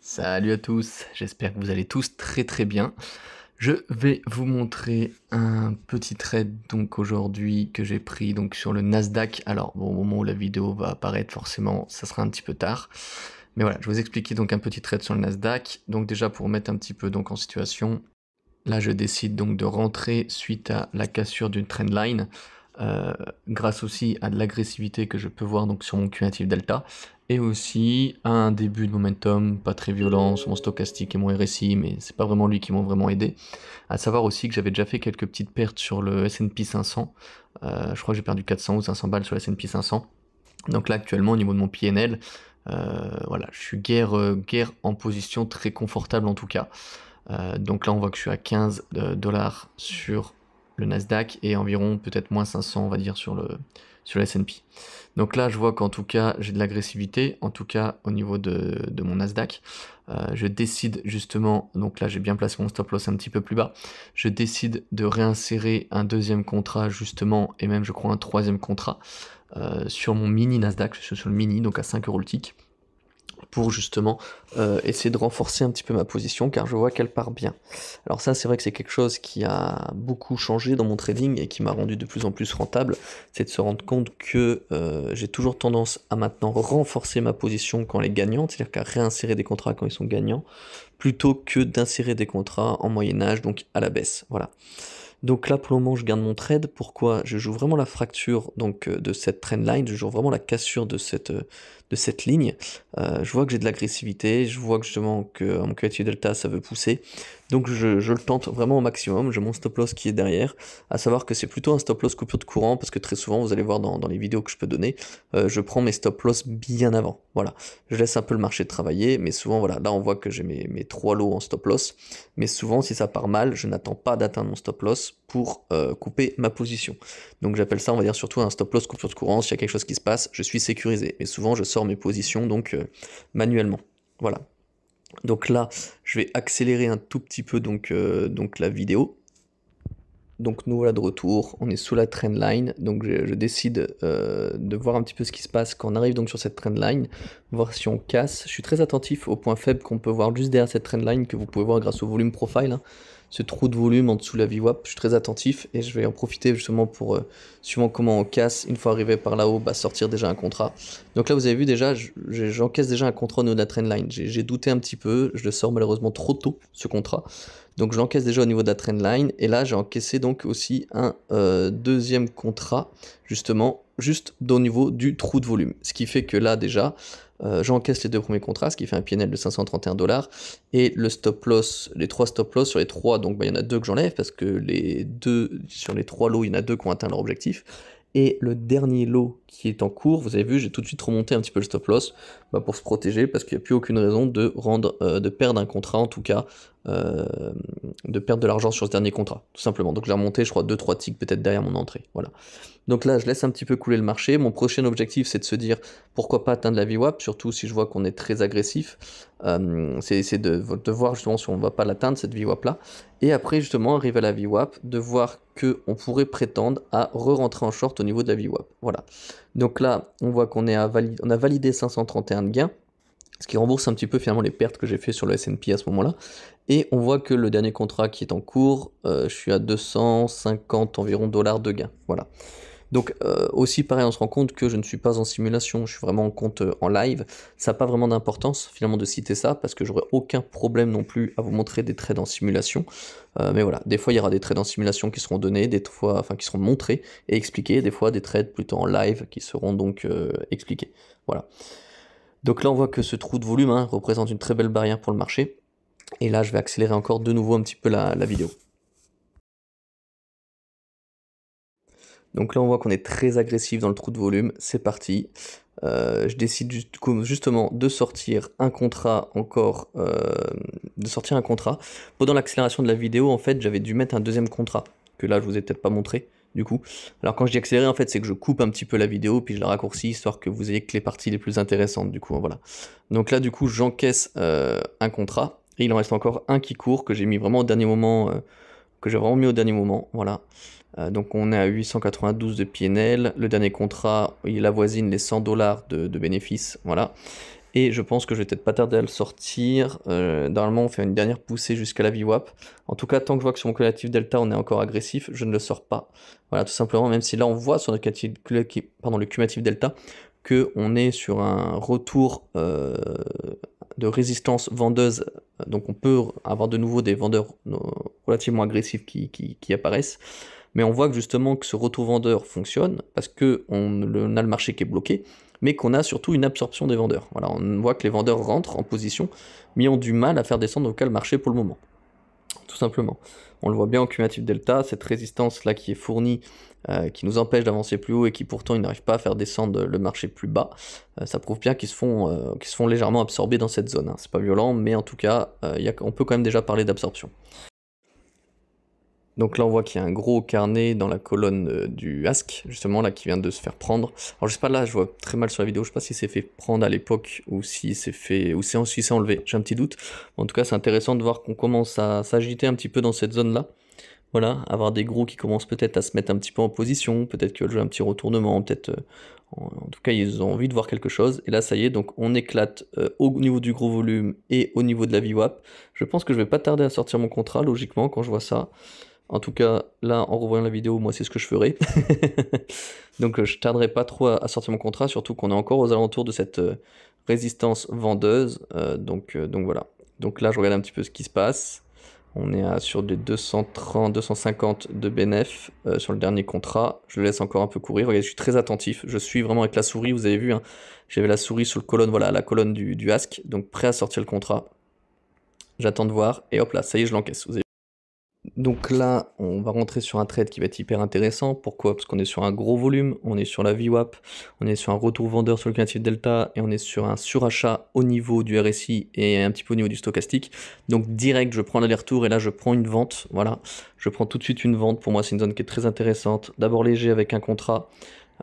Salut à tous, j'espère que vous allez tous très très bien. Je vais vous montrer un petit trade donc aujourd'hui que j'ai pris donc sur le Nasdaq. Alors au moment où la vidéo va apparaître, forcément, ça sera un petit peu tard. Mais voilà, je vais vous expliquer donc un petit trade sur le Nasdaq. Donc déjà pour mettre un petit peu donc en situation, là je décide donc de rentrer suite à la cassure d'une trendline. Euh, grâce aussi à de l'agressivité que je peux voir donc sur mon cumulative delta, et aussi à un début de momentum pas très violent sur mon stochastique et mon RSI, mais c'est pas vraiment lui qui m'ont vraiment aidé. À savoir aussi que j'avais déjà fait quelques petites pertes sur le S&P 500. Euh, je crois que j'ai perdu 400 ou 500 balles sur le S&P 500. Donc là actuellement au niveau de mon PNL, euh, voilà, je suis guère, guère en position très confortable en tout cas. donc là, on voit que je suis à 15 dollars sur le Nasdaq et environ peut-être moins 500 on va dire sur le sur le S&P. Donc là je vois qu'en tout cas j'ai de l'agressivité, en tout cas au niveau de, de mon Nasdaq. Euh, je décide justement, donc là j'ai bien placé mon stop loss un petit peu plus bas, je décide de réinsérer un deuxième contrat justement et même je crois un troisième contrat euh, sur mon mini Nasdaq, sur le mini donc à 5 euros le tick pour justement euh, essayer de renforcer un petit peu ma position car je vois qu'elle part bien. Alors ça c'est vrai que c'est quelque chose qui a beaucoup changé dans mon trading et qui m'a rendu de plus en plus rentable, c'est de se rendre compte que euh, j'ai toujours tendance à maintenant renforcer ma position quand elle est gagnante, c'est-à-dire qu'à réinsérer des contrats quand ils sont gagnants, plutôt que d'insérer des contrats en moyen âge, donc à la baisse. Voilà. Donc là, pour le moment, je garde mon trade. Pourquoi Je joue vraiment la fracture donc, euh, de cette line, je joue vraiment la cassure de cette, euh, de cette ligne. Euh, je vois que j'ai de l'agressivité, je vois que justement que mon de delta, ça veut pousser. Donc je, le tente vraiment au maximum, j'ai mon stop loss qui est derrière, à savoir que c'est plutôt un stop loss coupure de courant, parce que très souvent vous allez voir dans, les vidéos que je peux donner, euh, je prends mes stop loss bien avant, voilà. Je laisse un peu le marché travailler, mais souvent voilà, là on voit que j'ai mes, trois lots en stop loss, mais souvent si ça part mal, je n'attends pas d'atteindre mon stop loss pour euh, couper ma position. Donc j'appelle ça on va dire surtout un stop loss coupure de courant, s'il y a quelque chose qui se passe, je suis sécurisé, mais souvent je sors mes positions donc euh, manuellement, voilà. Donc là, je vais accélérer un tout petit peu euh, donc, la vidéo. Donc nous voilà de retour, on est sous la line. donc je, décide euh, de voir un petit peu ce qui se passe quand on arrive donc sur cette line. voir si on casse. Je suis très attentif au point faible qu'on peut voir juste derrière cette trendline que vous pouvez voir grâce au volume profile. Hein ce trou de volume en dessous de la VWAP. Je suis très attentif et je vais en profiter justement pour, suivre euh, suivant comment on casse, une fois arrivé par là-haut, bah, sortir déjà un contrat. Donc là, vous avez vu déjà, j'encaisse déjà un contrat au niveau de la trendline. J'ai douté un petit peu, je le sors malheureusement trop tôt, ce contrat. Donc je l'encaisse déjà au niveau de la trendline. Et là, j'ai encaissé donc aussi un euh, deuxième contrat, justement, juste au niveau du trou de volume. Ce qui fait que là, déjà, euh, j'encaisse les deux premiers contrats, ce qui fait un PNL de 531 dollars, et le stop loss, les trois stop loss sur les trois, donc bah, il y en a deux que j'enlève parce que les deux, sur les trois lots, il y en a deux qui ont atteint leur objectif, et le dernier lot qui est en cours, vous avez vu, j'ai tout de suite remonté un petit peu le stop loss bah, pour se protéger parce qu'il n'y a plus aucune raison de, rendre, euh, de perdre un contrat, en tout cas euh, de perdre de l'argent sur ce dernier contrat, tout simplement. Donc j'ai remonté, je crois, 2-3 ticks peut-être derrière mon entrée. Voilà. Donc là, je laisse un petit peu couler le marché. Mon prochain objectif, c'est de se dire pourquoi pas atteindre la VWAP, surtout si je vois qu'on est très agressif. Euh, c'est de, de, voir justement si on ne va pas l'atteindre, cette VWAP là. Et après, justement, arriver à la VWAP, de voir qu'on pourrait prétendre à re-rentrer en short au niveau de la VWAP. Voilà. Donc là, on voit qu'on a validé 531 de gains, ce qui rembourse un petit peu finalement les pertes que j'ai fait sur le S&P à ce moment-là. Et on voit que le dernier contrat qui est en cours, euh, je suis à 250 environ dollars de gains. Voilà. Donc euh, aussi pareil, on se rend compte que je ne suis pas en simulation, je suis vraiment en compte euh, en live. Ça n'a pas vraiment d'importance finalement de citer ça parce que j'aurais aucun problème non plus à vous montrer des trades en simulation. Euh, mais voilà, des fois il y aura des trades en simulation qui seront donnés, des fois, enfin qui seront montrés et expliqués, des fois des trades plutôt en live qui seront donc expliqués. Voilà. Donc là on voit que ce trou de volume hein, représente une très belle barrière pour le marché. Et là je vais accélérer encore de nouveau un petit peu la vidéo. Donc là, on voit qu'on est très agressif dans le trou de volume. C'est parti. Euh, je décide justement de sortir un contrat encore, euh, de sortir un contrat. Pendant l'accélération de la vidéo, en fait, j'avais dû mettre un deuxième contrat que là, je vous ai peut-être pas montré. Du coup, alors quand je dis accélérer, en fait, c'est que je coupe un petit peu la vidéo puis je la raccourcis histoire que vous ayez que les parties les plus intéressantes. Du coup, hein, voilà. Donc là, du coup, j'encaisse euh, un contrat et il en reste encore un qui court que j'ai mis vraiment au dernier moment, que j'ai vraiment mis au dernier moment. Voilà. Euh, donc on est à 892 de PNL, le dernier contrat il avoisine les 100 dollars de, bénéfice bénéfices, voilà. Et je pense que je vais peut-être pas tarder à le sortir. Euh, normalement, on fait une dernière poussée jusqu'à la VWAP. En tout cas, tant que je vois que sur mon collectif Delta, on est encore agressif, je ne le sors pas. Voilà, tout simplement, même si là, on voit sur le cumulatif Delta que on est sur un retour euh, de résistance vendeuse. Donc, on peut avoir de nouveau des vendeurs relativement agressifs qui apparaissent. Mais on voit que justement que ce retour vendeur fonctionne parce que on, a le marché qui est bloqué, mais qu'on a surtout une absorption des vendeurs. Voilà, on voit que les vendeurs rentrent en position, mais ont du mal à faire descendre le marché pour le moment. Tout simplement. On le voit bien en cumulatif delta, cette résistance là qui est fournie, euh, qui nous empêche d'avancer plus haut et qui pourtant ils n'arrivent pas à faire descendre le marché plus bas, euh, ça prouve bien euh, qu'ils se, font, légèrement absorber dans cette zone. Hein. C'est pas violent, mais en tout cas, on peut quand même déjà parler d'absorption. Donc là, on voit qu'il y a un gros carnet dans la colonne euh, du ask, justement, là, qui vient de se faire prendre. Alors, je sais pas, là, je vois très mal sur la vidéo, je sais pas si c'est fait prendre à l'époque ou si c'est fait, ou enlevé, j'ai un petit doute. En tout cas, c'est intéressant de voir qu'on commence à s'agiter un petit peu dans cette zone-là. Voilà, avoir des gros qui commencent peut-être à se mettre un petit peu en position, peut-être qu'ils veulent jouer un petit retournement, peut-être... Euh, en, tout cas, ils ont envie de voir quelque chose. Et là, ça y est, donc on éclate euh, au niveau du gros volume et au niveau de la VWAP. Je pense que je vais pas tarder à sortir mon contrat, logiquement, quand je vois ça. En tout cas, là, en revoyant la vidéo, moi, c'est ce que je ferai. Donc, je tarderai pas trop à, sortir mon contrat, surtout qu'on est encore aux alentours de cette euh, résistance vendeuse. Euh, donc, euh, donc, voilà. Donc là, je regarde un petit peu ce qui se passe. On est à, sur des 230, 250 de BNF sur le dernier contrat. Je le laisse encore un peu courir. Regardez, je suis très attentif. Je suis vraiment avec la souris. Vous avez vu, hein. j'avais la souris sur le colonne, voilà, la colonne du, du ask. Donc, prêt à sortir le contrat. J'attends de voir. Et hop là, ça y est, je l'encaisse. Donc là, on va rentrer sur un trade qui va être hyper intéressant. Pourquoi Parce qu'on est sur un gros volume, on est sur la VWAP, on est sur un retour vendeur sur le cumulatif delta et on est sur un surachat au niveau du RSI et un petit peu au niveau du stochastique. Donc direct, je prends l'aller-retour et là, je prends une vente. Voilà, je prends tout de suite une vente. Pour moi, c'est une zone qui est très intéressante. D'abord léger avec un contrat.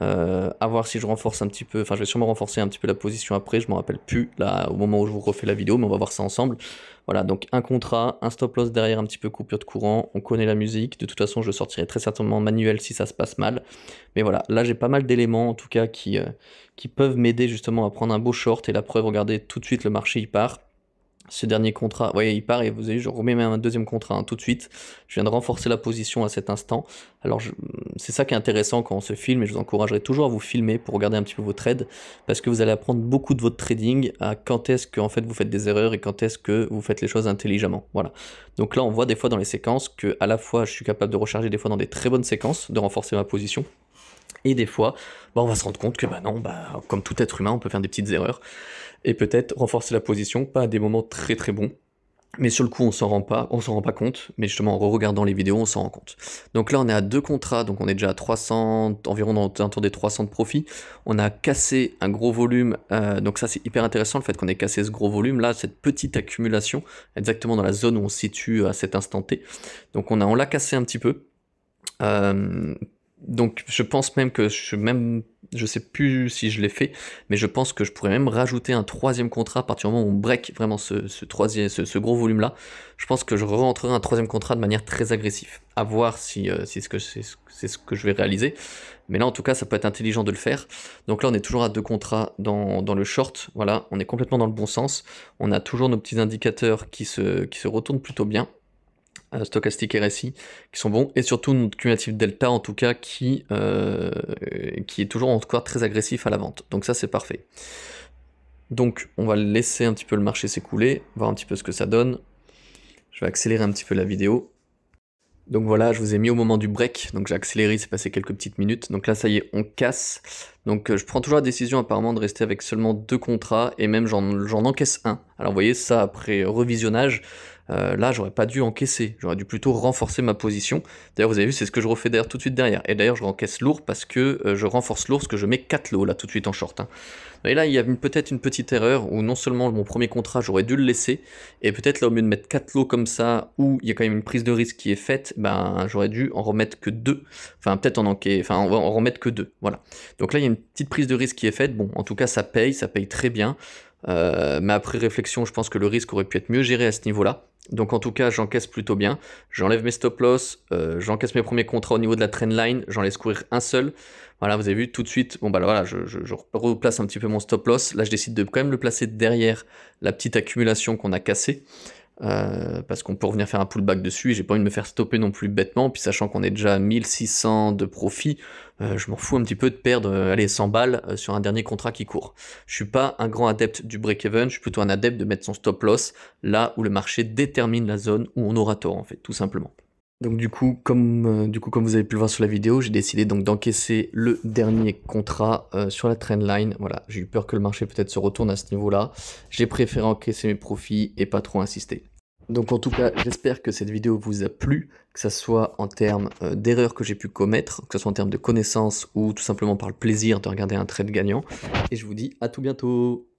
Euh, à voir si je renforce un petit peu, enfin je vais sûrement renforcer un petit peu la position après, je m'en rappelle plus là au moment où je vous refais la vidéo, mais on va voir ça ensemble. Voilà, donc un contrat, un stop loss derrière, un petit peu coupure de courant, on connaît la musique, de toute façon je sortirai très certainement manuel si ça se passe mal. Mais voilà, là j'ai pas mal d'éléments en tout cas qui, euh, qui peuvent m'aider justement à prendre un beau short et la preuve, regardez tout de suite le marché il part ce dernier contrat, vous voyez, il part et vous avez, je remets même un deuxième contrat hein, tout de suite. Je viens de renforcer la position à cet instant. Alors, c'est ça qui est intéressant quand on se filme et je vous encouragerai toujours à vous filmer pour regarder un petit peu vos trades parce que vous allez apprendre beaucoup de votre trading à quand est-ce que, fait, vous faites des erreurs et quand est-ce que vous faites les choses intelligemment. Voilà. Donc là, on voit des fois dans les séquences que, à la fois, je suis capable de recharger des fois dans des très bonnes séquences, de renforcer ma position et des fois, bah, on va se rendre compte que bah non, bah, comme tout être humain, on peut faire des petites erreurs. Et peut-être renforcer la position, pas à des moments très très bons. Mais sur le coup, on s'en rend pas, on s'en rend pas compte, mais justement en regardant les vidéos, on s'en rend compte. Donc là, on est à deux contrats, donc on est déjà à 300, environ dans un tour des 300 de profit. On a cassé un gros volume, euh, donc ça c'est hyper intéressant le fait qu'on ait cassé ce gros volume là, cette petite accumulation, exactement dans la zone où on se situe à cet instant T. Donc on a, on l'a cassé un petit peu. Euh, donc je pense même que je même je sais plus si je l'ai fait, mais je pense que je pourrais même rajouter un troisième contrat à partir du moment où on break vraiment ce, troisième, ce, gros volume là. Je pense que je rentrerai un troisième contrat de manière très agressive. À voir si, euh, c'est ce que c'est ce que je vais réaliser. Mais là en tout cas ça peut être intelligent de le faire. Donc là on est toujours à deux contrats dans, le short. Voilà, on est complètement dans le bon sens. On a toujours nos petits indicateurs qui qui se retournent plutôt bien stochastique RSI qui sont bons et surtout notre cumulatif delta en tout cas qui, euh, qui est toujours encore très agressif à la vente. Donc ça c'est parfait. Donc on va laisser un petit peu le marché s'écouler, voir un petit peu ce que ça donne. Je vais accélérer un petit peu la vidéo. Donc voilà, je vous ai mis au moment du break, donc j'ai accéléré, c'est passé quelques petites minutes. Donc là, ça y est, on casse. Donc euh, je prends toujours la décision apparemment de rester avec seulement deux contrats, et même j'en encaisse un. Alors vous voyez, ça, après revisionnage, euh, là j'aurais pas dû encaisser, j'aurais dû plutôt renforcer ma position. D'ailleurs vous avez vu c'est ce que je refais tout de suite derrière. Et d'ailleurs je rencaisse lourd parce que euh, je renforce lourd parce que je mets 4 lots là tout de suite en short. Hein. Et là il y a peut-être une petite erreur où non seulement mon premier contrat j'aurais dû le laisser, et peut-être là au mieux de mettre 4 lots comme ça où il y a quand même une prise de risque qui est faite, ben j'aurais dû en remettre que 2. Enfin peut-être en encaisser, enfin on va en remettre que 2. Voilà. Donc là il y a une petite prise de risque qui est faite. Bon en tout cas ça paye, ça paye très bien. Euh, mais après réflexion, je pense que le risque aurait pu être mieux géré à ce niveau-là. Donc en tout cas, j'encaisse plutôt bien. J'enlève mes stop loss, euh, j'encaisse mes premiers contrats au niveau de la trendline, j'en laisse courir un seul. Voilà, vous avez vu tout de suite, bon bah voilà, je, je, replace un petit peu mon stop loss. Là, je décide de quand même le placer derrière la petite accumulation qu'on a cassée. Euh, parce qu'on peut revenir faire un pullback dessus et j'ai pas envie de me faire stopper non plus bêtement. Puis sachant qu'on est déjà à 1600 de profit, euh, je m'en fous un petit peu de perdre euh, allez, 100 balles sur un dernier contrat qui court. Je suis pas un grand adepte du break-even, je suis plutôt un adepte de mettre son stop loss là où le marché détermine la zone où on aura tort en fait, tout simplement. Donc du coup, comme, du coup, comme vous avez pu le voir sur la vidéo, j'ai décidé donc d'encaisser le dernier contrat sur la trendline. Voilà, j'ai eu peur que le marché peut-être se retourne à ce niveau-là. J'ai préféré encaisser mes profits et pas trop insister. Donc en tout cas, j'espère que cette vidéo vous a plu, que ce soit en termes euh, d'erreurs que j'ai pu commettre, que ce soit en termes de connaissances ou tout simplement par le plaisir de regarder un trade gagnant. Et je vous dis à tout bientôt